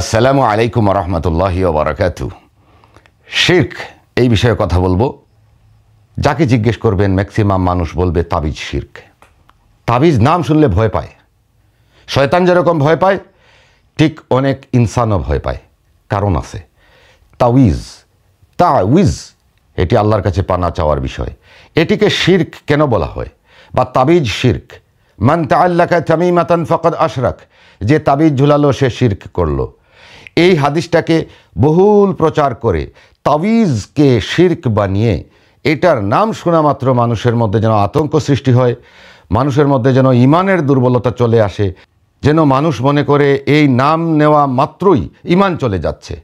আসসালামু আলাইকুম রহমতুল্লাহি বারাকাতু শির্ক এই বিষয়ে কথা বলবো যাকে জিজ্ঞেস করবেন ম্যাক্সিমাম মানুষ বলবে তাবিজ শির্ক তাবিজ নাম শুনলে ভয় পায় শয়তান যেরকম ভয় পায় ঠিক অনেক ইনসানও ভয় পায় কারণ আছে তাউইজ তাউইজ এটি আল্লাহর কাছে পানা চাওয়ার বিষয় এটিকে শির্ক কেন বলা হয় বা তাবিজ শির্ক মান আল্লাহ তামিমাতান ফকদ আশরাক যে তাবিজ ঝুলালো সে শির্ক করলো এই হাদিসটাকে বহুল প্রচার করে তাবিজকে শির্ক বানিয়ে এটার নাম শোনা মাত্র মানুষের মধ্যে যেন আতঙ্ক সৃষ্টি হয় মানুষের মধ্যে যেন ইমানের দুর্বলতা চলে আসে যেন মানুষ মনে করে এই নাম নেওয়া মাত্রই ইমান চলে যাচ্ছে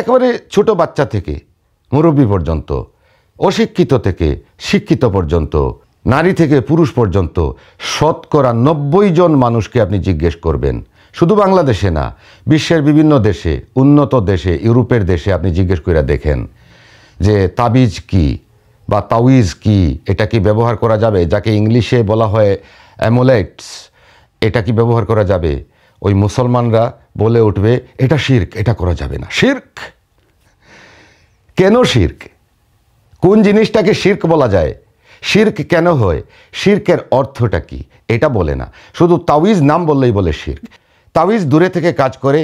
একেবারে ছোট বাচ্চা থেকে মুরব্বী পর্যন্ত অশিক্ষিত থেকে শিক্ষিত পর্যন্ত নারী থেকে পুরুষ পর্যন্ত শতকরা নব্বই জন মানুষকে আপনি জিজ্ঞেস করবেন শুধু বাংলাদেশে না বিশ্বের বিভিন্ন দেশে উন্নত দেশে ইউরোপের দেশে আপনি জিজ্ঞেস করে দেখেন যে তাবিজ কি বা তাউইজ কি এটা কি ব্যবহার করা যাবে যাকে ইংলিশে বলা হয় অ্যামোলেটস এটা কি ব্যবহার করা যাবে ওই মুসলমানরা বলে উঠবে এটা শির্ক এটা করা যাবে না শির্ক কেন শির্ক কোন জিনিসটাকে শির্ক বলা যায় শির্ক কেন হয় শির্কের অর্থটা কি এটা বলে না শুধু তাউইজ নাম বললেই বলে শির্ক তাবিজ দূরে থেকে কাজ করে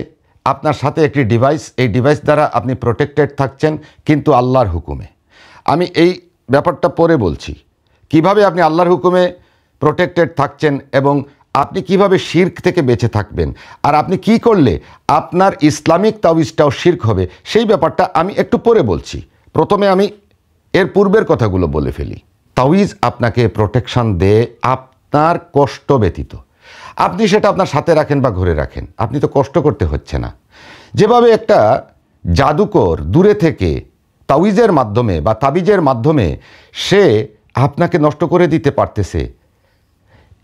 আপনার সাথে একটি ডিভাইস এই ডিভাইস দ্বারা আপনি প্রোটেক্টেড থাকছেন কিন্তু আল্লাহর হুকুমে আমি এই ব্যাপারটা পরে বলছি কিভাবে আপনি আল্লাহর হুকুমে প্রোটেক্টেড থাকছেন এবং আপনি কিভাবে শির্ক থেকে বেঁচে থাকবেন আর আপনি কি করলে আপনার ইসলামিক তাবিজটাও শির্ক হবে সেই ব্যাপারটা আমি একটু পরে বলছি প্রথমে আমি এর পূর্বের কথাগুলো বলে ফেলি তাউইজ আপনাকে প্রোটেকশন দেয় আপনার কষ্ট ব্যতীত আপনি সেটা আপনার সাথে রাখেন বা ঘরে রাখেন আপনি তো কষ্ট করতে হচ্ছে না যেভাবে একটা জাদুকর দূরে থেকে তাউইজের মাধ্যমে বা তাবিজের মাধ্যমে সে আপনাকে নষ্ট করে দিতে পারতেছে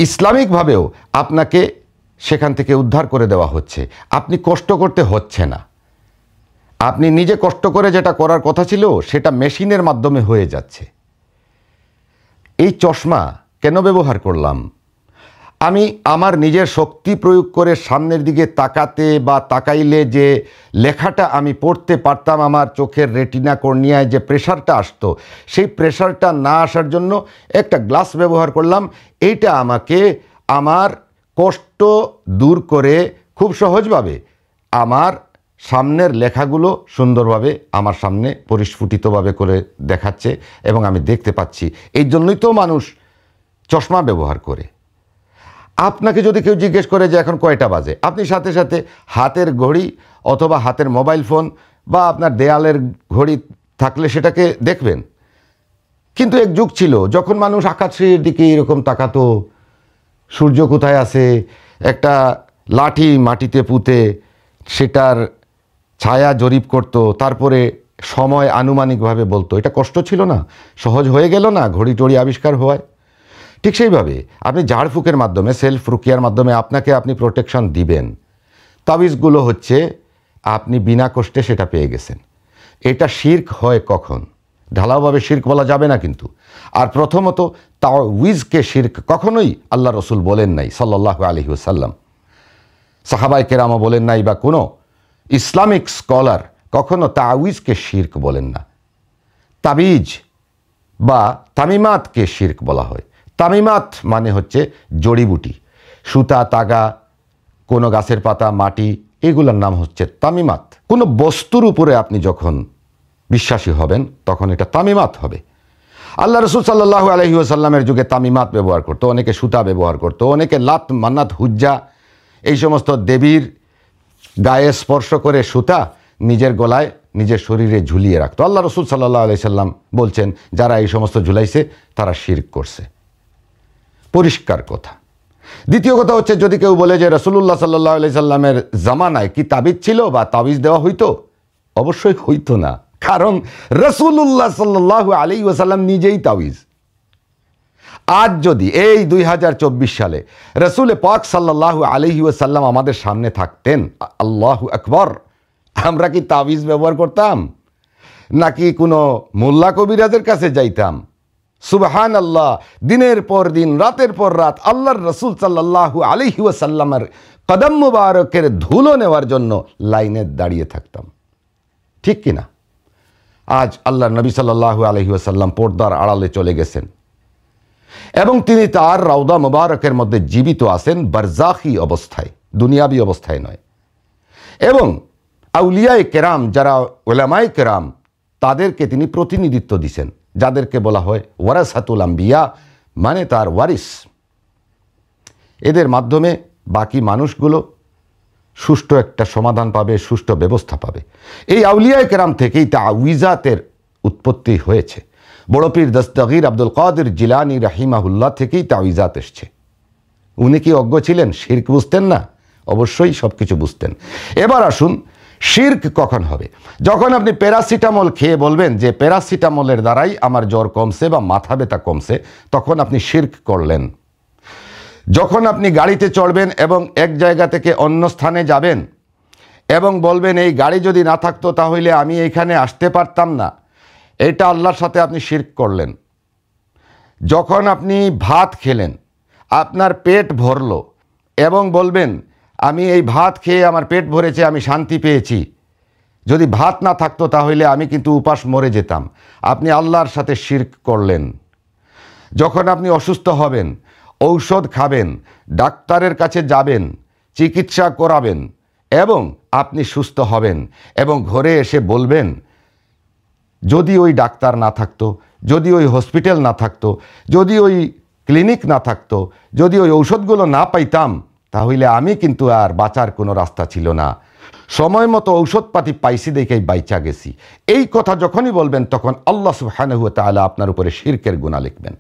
ইসলামিকভাবেও আপনাকে সেখান থেকে উদ্ধার করে দেওয়া হচ্ছে আপনি কষ্ট করতে হচ্ছে না আপনি নিজে কষ্ট করে যেটা করার কথা ছিল সেটা মেশিনের মাধ্যমে হয়ে যাচ্ছে এই চশমা কেন ব্যবহার করলাম আমি আমার নিজের শক্তি প্রয়োগ করে সামনের দিকে তাকাতে বা তাকাইলে যে লেখাটা আমি পড়তে পারতাম আমার চোখের রেটিনা কর্নিয়ায় যে প্রেশারটা আসতো সেই প্রেশারটা না আসার জন্য একটা গ্লাস ব্যবহার করলাম এইটা আমাকে আমার কষ্ট দূর করে খুব সহজভাবে আমার সামনের লেখাগুলো সুন্দরভাবে আমার সামনে পরিস্ফুটিতভাবে করে দেখাচ্ছে এবং আমি দেখতে পাচ্ছি এই জন্যই তো মানুষ চশমা ব্যবহার করে আপনাকে যদি কেউ জিজ্ঞেস করে যে এখন কয়টা বাজে আপনি সাথে সাথে হাতের ঘড়ি অথবা হাতের মোবাইল ফোন বা আপনার দেয়ালের ঘড়ি থাকলে সেটাকে দেখবেন কিন্তু এক যুগ ছিল যখন মানুষ আকাশের দিকে এরকম তাকাতো সূর্য কোথায় আছে একটা লাঠি মাটিতে পুঁতে সেটার ছায়া জরিপ করত তারপরে সময় আনুমানিকভাবে বলতো এটা কষ্ট ছিল না সহজ হয়ে গেল না ঘড়ি টড়ি আবিষ্কার হওয়ায় ঠিক সেইভাবে আপনি ঝাড়ফুঁকের মাধ্যমে সেলফ রুকিয়ার মাধ্যমে আপনাকে আপনি প্রোটেকশন দিবেন তাবিজগুলো হচ্ছে আপনি বিনা কষ্টে সেটা পেয়ে গেছেন এটা শির্ক হয় কখন ঢালাওভাবে শির্ক বলা যাবে না কিন্তু আর প্রথমত উইজকে শির্ক কখনোই আল্লাহ রসুল বলেন নাই সাল্লাহ আলহি সাল্লাম সাহাবাই কেরামা বলেন নাই বা কোনো ইসলামিক স্কলার কখনো তাউইজকে শির্ক বলেন না তাবিজ বা তামিমাতকে শির্ক বলা হয় তামিমাত মানে হচ্ছে জড়িবুটি সুতা তাগা কোনো গাছের পাতা মাটি এগুলোর নাম হচ্ছে তামিমাত কোনো বস্তুর উপরে আপনি যখন বিশ্বাসী হবেন তখন এটা তামিমাত হবে আল্লাহ রসুল সাল্লাহ আলহি আসাল্লামের যুগে তামিমাত ব্যবহার করতো অনেকে সুতা ব্যবহার করতো অনেকে লাত মান্নাত হুজ্জা এই সমস্ত দেবীর গায়ে স্পর্শ করে সুতা নিজের গলায় নিজের শরীরে ঝুলিয়ে রাখতো আল্লাহ রসুল সাল্লাহ আলহি সাল্লাম বলছেন যারা এই সমস্ত ঝুলাইছে তারা শির করছে পরিষ্কার কথা দ্বিতীয় কথা হচ্ছে যদি কেউ বলে যে রসুল্লাহ সাল্লাহ আলি সাল্লামের জামানায় কি তাবিজ ছিল বা তাবিজ দেওয়া হইতো অবশ্যই হইতো না কারণ রসুল্লাহ সাল্লাহ আলি ওসাল্লাম নিজেই তাবিজ আজ যদি এই দুই সালে রসুলে পাক সাল্লাহ আলহি ওসাল্লাম আমাদের সামনে থাকতেন আল্লাহ আকবর আমরা কি তাবিজ ব্যবহার করতাম নাকি কোনো মোল্লা কবিরাজের কাছে যাইতাম সুবাহান আল্লাহ দিনের পর দিন রাতের পর রাত আল্লাহর রসুল সাল্লাহু আলহি ওয়াসাল্লামের কদম মুবারকের ধুলো নেওয়ার জন্য লাইনে দাঁড়িয়ে থাকতাম ঠিক কিনা আজ আল্লাহ নবী সাল্লাহু আলহি ওয়াসাল্লাম পর্দার আড়ালে চলে গেছেন এবং তিনি তার রাউদা মুবারকের মধ্যে জীবিত আছেন বারজাখি অবস্থায় দুনিয়াবি অবস্থায় নয় এবং আউলিয়ায় কেরাম যারা ওলামায় কেরাম তাদেরকে তিনি প্রতিনিধিত্ব দিছেন যাদেরকে বলা হয় হাতুল আম্বিয়া মানে তার ওয়ারিস এদের মাধ্যমে বাকি মানুষগুলো সুষ্ঠু একটা সমাধান পাবে সুষ্ঠু ব্যবস্থা পাবে এই আউলিয়ায় কেরাম থেকেই তা উইজাতের উৎপত্তি হয়েছে বড় পীর দস্তগির আব্দুল কাদের জিলানি রাহিমাহুল্লাহ থেকেই তা উইজাত এসছে উনি কি অজ্ঞ ছিলেন শির্ক বুঝতেন না অবশ্যই সব কিছু বুঝতেন এবার আসুন শির্ক কখন হবে যখন আপনি প্যারাসিটামল খেয়ে বলবেন যে প্যারাসিটামলের দ্বারাই আমার জ্বর কমছে বা মাথা ব্যথা কমছে তখন আপনি শির্ক করলেন যখন আপনি গাড়িতে চড়বেন এবং এক জায়গা থেকে অন্য স্থানে যাবেন এবং বলবেন এই গাড়ি যদি না থাকতো তাহলে আমি এখানে আসতে পারতাম না এটা আল্লাহর সাথে আপনি শির্ক করলেন যখন আপনি ভাত খেলেন আপনার পেট ভরল এবং বলবেন আমি এই ভাত খেয়ে আমার পেট ভরেছে আমি শান্তি পেয়েছি যদি ভাত না থাকতো তাহলে আমি কিন্তু উপাস মরে যেতাম আপনি আল্লাহর সাথে শির্ক করলেন যখন আপনি অসুস্থ হবেন ঔষধ খাবেন ডাক্তারের কাছে যাবেন চিকিৎসা করাবেন এবং আপনি সুস্থ হবেন এবং ঘরে এসে বলবেন যদি ওই ডাক্তার না থাকতো যদি ওই হসপিটাল না থাকতো যদি ওই ক্লিনিক না থাকতো যদি ওই ঔষধগুলো না পাইতাম তাহলে আমি কিন্তু আর বাঁচার কোনো রাস্তা ছিল না সময় মতো ঔষধপাতি পাইছি দেখেই বাইচা গেছি এই কথা যখনই বলবেন তখন আল্লাহ সুবহানাহু তাহলে আপনার উপরে শিরকের গুণা লিখবেন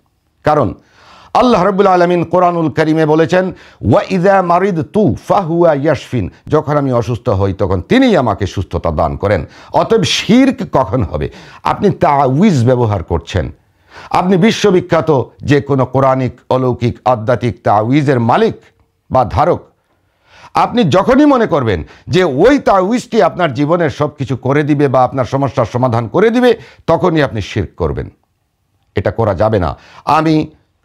কারণ আল্লাহ রবুল আলমিন কোরআনুল করিমে বলেছেন ওয়া ইদা মারিদ তু ফাহুয়া ইয়াসফিন যখন আমি অসুস্থ হই তখন তিনিই আমাকে সুস্থতা দান করেন অতএব শির্ক কখন হবে আপনি তাউইজ ব্যবহার করছেন আপনি বিশ্ববিখ্যাত যে কোনো কোরআনিক অলৌকিক আধ্যাত্মিক তাউইজের মালিক বা ধারক আপনি যখনই মনে করবেন যে ওই তাউইসটি আপনার জীবনের সব কিছু করে দিবে বা আপনার সমস্যার সমাধান করে দিবে তখনই আপনি শির করবেন এটা করা যাবে না আমি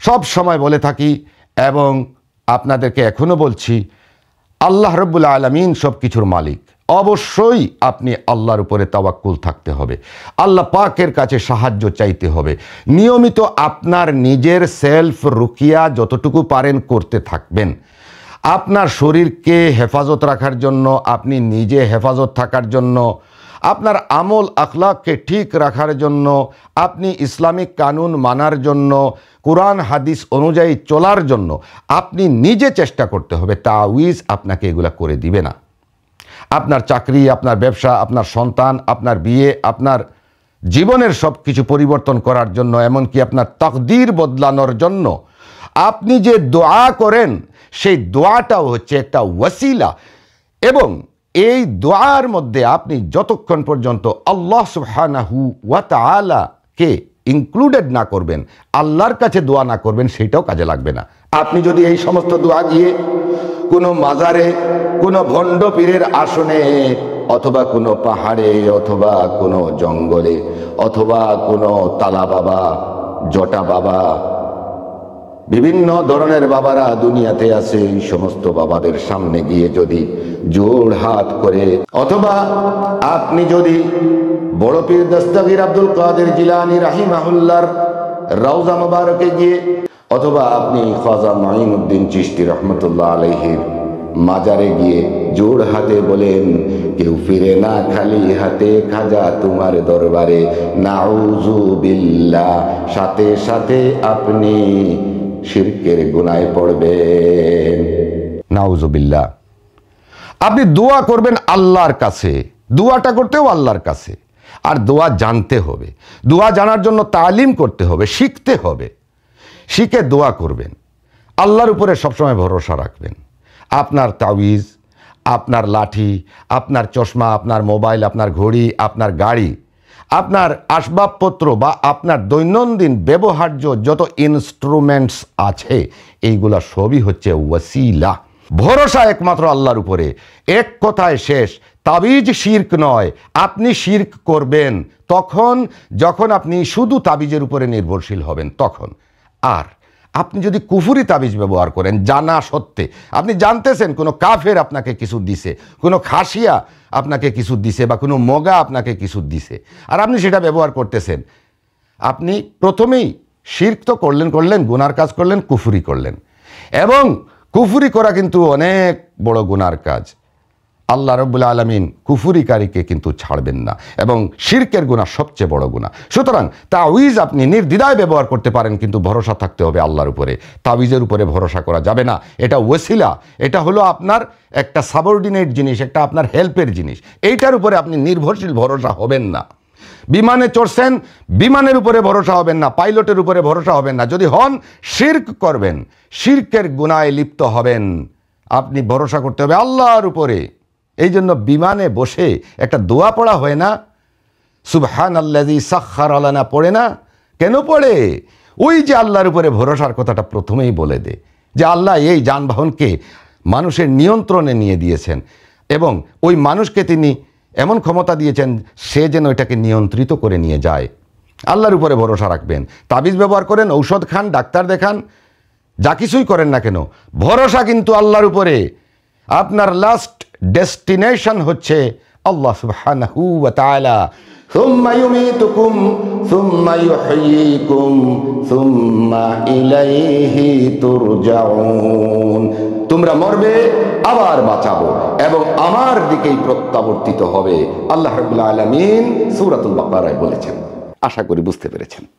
সব সময় বলে থাকি এবং আপনাদেরকে এখনও বলছি আল্লাহ রব্বুল আলমিন সব কিছুর মালিক অবশ্যই আপনি আল্লাহর উপরে তাওয়াক্কুল থাকতে হবে আল্লাহ পাকের কাছে সাহায্য চাইতে হবে নিয়মিত আপনার নিজের সেলফ রুকিয়া যতটুকু পারেন করতে থাকবেন আপনার শরীরকে হেফাজত রাখার জন্য আপনি নিজে হেফাজত থাকার জন্য আপনার আমল আখলাককে ঠিক রাখার জন্য আপনি ইসলামিক কানুন মানার জন্য কোরআন হাদিস অনুযায়ী চলার জন্য আপনি নিজে চেষ্টা করতে হবে তাউইজ আপনাকে এগুলা করে দিবে না আপনার চাকরি আপনার ব্যবসা আপনার সন্তান আপনার বিয়ে আপনার জীবনের সব কিছু পরিবর্তন করার জন্য এমনকি আপনার তকদির বদলানোর জন্য আপনি যে দোয়া করেন সেই দোয়াটাও হচ্ছে একটা ওয়াসিলা এবং এই দোয়ার মধ্যে আপনি যতক্ষণ পর্যন্ত আল্লাহ সুহানাহু ওয়াতালাকে ইনক্লুডেড না করবেন আল্লাহর কাছে দোয়া না করবেন সেটাও কাজে লাগবে না আপনি যদি এই সমস্ত দোয়া দিয়ে কোনো মাজারে কোনো ভণ্ড পীরের আসনে অথবা কোনো পাহাড়ে অথবা কোনো জঙ্গলে অথবা কোনো তালা বাবা জটা বাবা বিভিন্ন ধরনের বাবারা দুনিয়াতে আছে এই সমস্ত বাবাদের সামনে গিয়ে যদি জোর হাত করে অথবা আপনি যদি বড় পীর দস্তগীর আব্দুল কাদের জিলানি আহুল্লার রাউজা মুবারকে গিয়ে অথবা আপনি খাজা মাইন উদ্দিন চিস্তি রহমতুল্লাহ আলহির মাজারে গিয়ে জোর হাতে বলেন কেউ ফিরে না খালি হাতে খাজা তোমার দরবারে নাউজু বিল্লা সাথে সাথে আপনি শিরকের গুনায় পড়বে নাউজবিল্লা আপনি দোয়া করবেন আল্লাহর কাছে দোয়াটা করতেও আল্লাহর কাছে আর দোয়া জানতে হবে দোয়া জানার জন্য তালিম করতে হবে শিখতে হবে শিখে দোয়া করবেন আল্লাহর উপরে সবসময় ভরসা রাখবেন আপনার তাওয়িজ আপনার লাঠি আপনার চশমা আপনার মোবাইল আপনার ঘড়ি আপনার গাড়ি আপনার আসবাবপত্র বা আপনার দৈনন্দিন ব্যবহার্য যত ইনস্ট্রুমেন্টস আছে এইগুলো সবই হচ্ছে ওয়াসিলা ভরসা একমাত্র আল্লাহর উপরে এক কথায় শেষ তাবিজ শির্ক নয় আপনি শির্ক করবেন তখন যখন আপনি শুধু তাবিজের উপরে নির্ভরশীল হবেন তখন আর আপনি যদি কুফুরি তাবিজ ব্যবহার করেন জানা সত্ত্বে আপনি জানতেছেন কোনো কাফের আপনাকে কিছু দিছে কোনো খাসিয়া আপনাকে কিছু দিছে বা কোনো মগা আপনাকে কিছু দিছে আর আপনি সেটা ব্যবহার করতেছেন আপনি প্রথমেই শির্ক তো করলেন করলেন গুনার কাজ করলেন কুফুরি করলেন এবং কুফুরি করা কিন্তু অনেক বড় গুনার কাজ আল্লাহ রব্বুল আলমিন কুফুরিকারীকে কিন্তু ছাড়বেন না এবং শির্কের গুণা সবচেয়ে বড় গুণা সুতরাং তাউইজ আপনি নির্দ্বিধায় ব্যবহার করতে পারেন কিন্তু ভরসা থাকতে হবে আল্লাহর উপরে তাউইজের উপরে ভরসা করা যাবে না এটা ওয়েসিলা এটা হলো আপনার একটা সাবঅর্ডিনেট জিনিস একটা আপনার হেল্পের জিনিস এইটার উপরে আপনি নির্ভরশীল ভরসা হবেন না বিমানে চড়ছেন বিমানের উপরে ভরসা হবেন না পাইলটের উপরে ভরসা হবেন না যদি হন শির্ক করবেন শির্কের গুণায় লিপ্ত হবেন আপনি ভরসা করতে হবে আল্লাহর উপরে এই জন্য বিমানে বসে একটা দোয়া পড়া হয় না সুবহান আল্লাহ সাক্ষার আলানা পড়ে না কেন পড়ে ওই যে আল্লাহর উপরে ভরসার কথাটা প্রথমেই বলে দে যে আল্লাহ এই যানবাহনকে মানুষের নিয়ন্ত্রণে নিয়ে দিয়েছেন এবং ওই মানুষকে তিনি এমন ক্ষমতা দিয়েছেন সে যেন এটাকে নিয়ন্ত্রিত করে নিয়ে যায় আল্লাহর উপরে ভরসা রাখবেন তাবিজ ব্যবহার করেন ঔষধ খান ডাক্তার দেখান যা কিছুই করেন না কেন ভরসা কিন্তু আল্লাহর উপরে আপনার লাস্ট ডেস্টিনেশন হচ্ছে আল্লাহ সুবহানাহু ওয়া তাআলা সুম্মা ইউমিতুকুম সুম্মা ইউহয়িকুম সুম্মা ইলাইহি তুরজাউন তোমরা মরবে আবার বাঁচাবো এবং আমার দিকেই প্রত্যাবর্তিত হবে আল্লাহ রাব্বুল আলামিন সূরাতুল বাকারায় বলেছেন আশা করি বুঝতে পেরেছেন